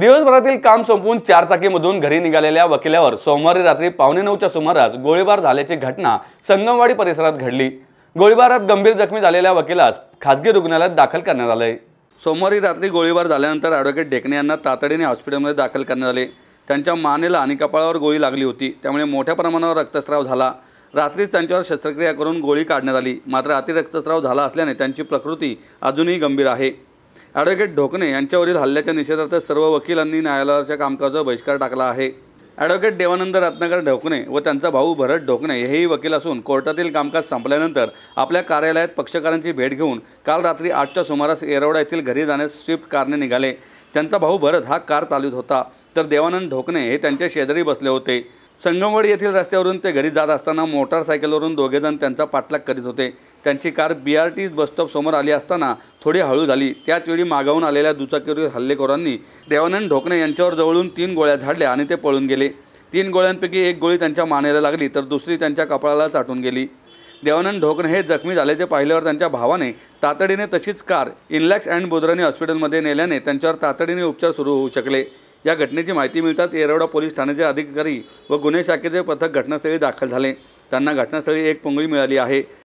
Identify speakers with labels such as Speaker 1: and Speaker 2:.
Speaker 1: दिवसभरातील काम संपवून चाकीमधून घरी निघालेल्या वकिलावर सोमवारी रात्री पावणे नऊच्या सुमारास गोळीबार झाल्याची घटना संगमवाडी परिसरात घडली गोळीबारात गंभीर जखमी झालेल्या वकिलास खाजगी रुग्णालयात दाखल करण्यात आले सोमवारी रात्री गोळीबार झाल्यानंतर ॲडव्होकेट ढेकणे यांना तातडीने हॉस्पिटलमध्ये दाखल करण्यात आले त्यांच्या मानेला आणि कपाळावर गोळी लागली होती त्यामुळे मोठ्या प्रमाणावर रक्तस्राव झाला रात्रीच त्यांच्यावर शस्त्रक्रिया करून गोळी काढण्यात आली मात्र अतिरक्तस्राव झाला असल्याने त्यांची प्रकृती अजूनही गंभीर आहे ॲडव्होकेट ढोकणे यांच्यावरील हल्ल्याच्या निषेधार्थ सर्व वकिलांनी न्यायालयाच्या कामकाजावर बहिष्कार टाकला आहे ॲडव्होकेट देवानंद रत्नाकर ढोकणे व त्यांचा भाऊ भरत ढोकणे हेही वकील असून कोर्टातील कामकाज संपल्यानंतर आपल्या कार्यालयात पक्षकारांची भेट घेऊन काल रात्री आठच्या सुमारास येरवडा येथील घरी जाण्यास स्विफ्ट कारने निघाले त्यांचा भाऊ भरत हा कार चालवित होता तर देवानंद ढोकणे हे त्यांच्या शेजारी बसले होते संगमवाडी येथील रस्त्यावरून ते घरी जात असताना मोटारसायकलवरून दोघेजण त्यांचा पाठलाग करीत होते त्यांची car B R T bus stop समोर आली असताना थोडी हळू झाली त्याचवेळी मागावून आलेल्या दुचाकीवरील हल्लेखोरांनी देवानंद ढोकणे यांच्यावर जवळून तीन गोळ्या झाडल्या आणि ते पळून गेले तीन गोळ्यांपैकी एक गोळी त्यांच्या मानेला लागली तर दुसरी त्यांच्या कपाळाला चाटून गेली देवानंद ढोकणे हे जखमी झाल्याचे पाहिल्यावर त्यांच्या भावाने तातडीने तशीच कार इनलॅक्स अँड बोदराणी हॉस्पिटलमध्ये नेल्याने त्यांच्यावर तातडीने उपचार सुरू होऊ शकले या घटनेची माहिती मिळताच येरवडा पोलीस ठाण्याचे अधिकारी व गुन्हे शाखेचे पथक घटनास्थळी दाखल झाले त्यांना घटनास्थळी एक पोंगळी मिळाली आहे